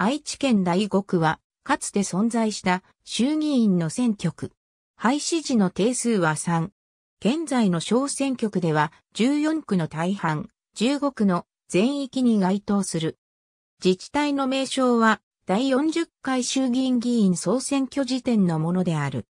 愛知県第5区は、かつて存在した衆議院の選挙区。廃止時の定数は3。現在の小選挙区では14区の大半、15区の全域に該当する。自治体の名称は第40回衆議院議員総選挙時点のものである。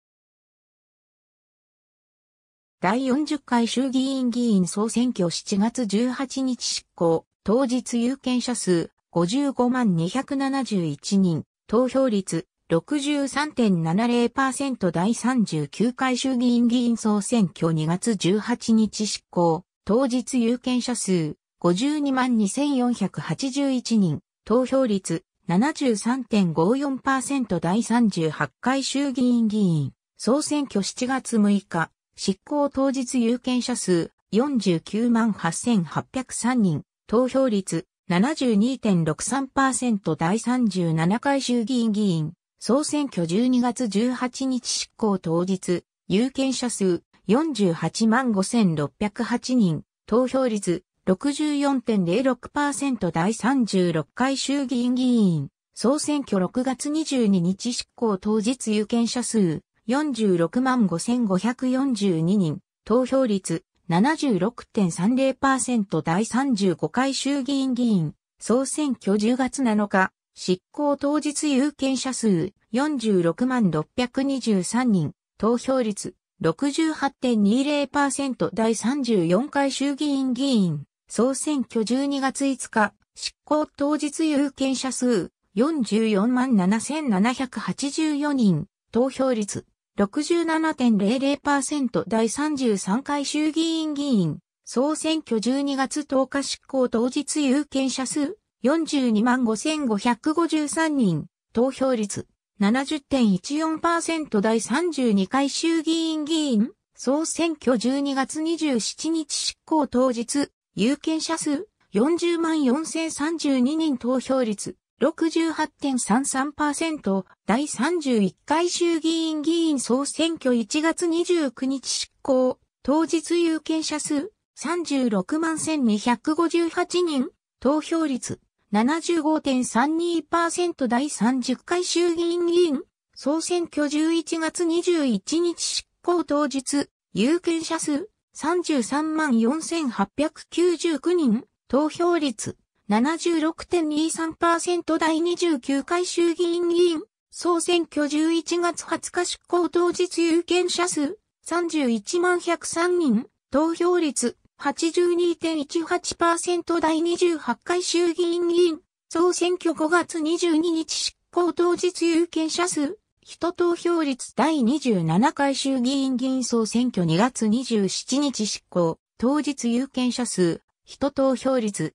第40回衆議院議員総選挙7月18日執行、当日有権者数55万271人、投票率63.70%第39回衆議院議員総選挙2月18日執行、当日有権者数52万2481人、投票率73.54%第38回衆議院議員、総選挙7月6日、執行当日有権者数49万8803人、投票率72.63%第37回衆議院議員、総選挙12月18日執行当日、有権者数48万5608人、投票率64.06%第36回衆議院議員、総選挙6月22日執行当日有権者数46万5542人、投票率76.30%第35回衆議院議員、総選挙10月7日、執行当日有権者数46万623人、投票率68.20%第34回衆議院議員、総選挙12月5日、執行当日有権者数44万7784人、投票率67.00%第33回衆議院議員、総選挙12月10日執行当日有権者数425,553人、投票率70.14%第32回衆議院議員、総選挙12月27日執行当日、有権者数40 4032人投票率68.33%、第31回衆議院議員総選挙1月29日執行、当日有権者数36万1258人、投票率75.32%第30回衆議院議員、総選挙11月21日執行当日、有権者数33万4899人、投票率76.23%第29回衆議院議員、総選挙11月20日執行当日有権者数、31万103人、投票率82.18%第28回衆議院議員、総選挙5月22日執行当日有権者数、人投票率第27回衆議院議員総選挙2月27日執行、当日有権者数、人投票率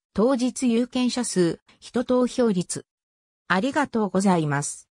当日有権者数、人投票率。ありがとうございます。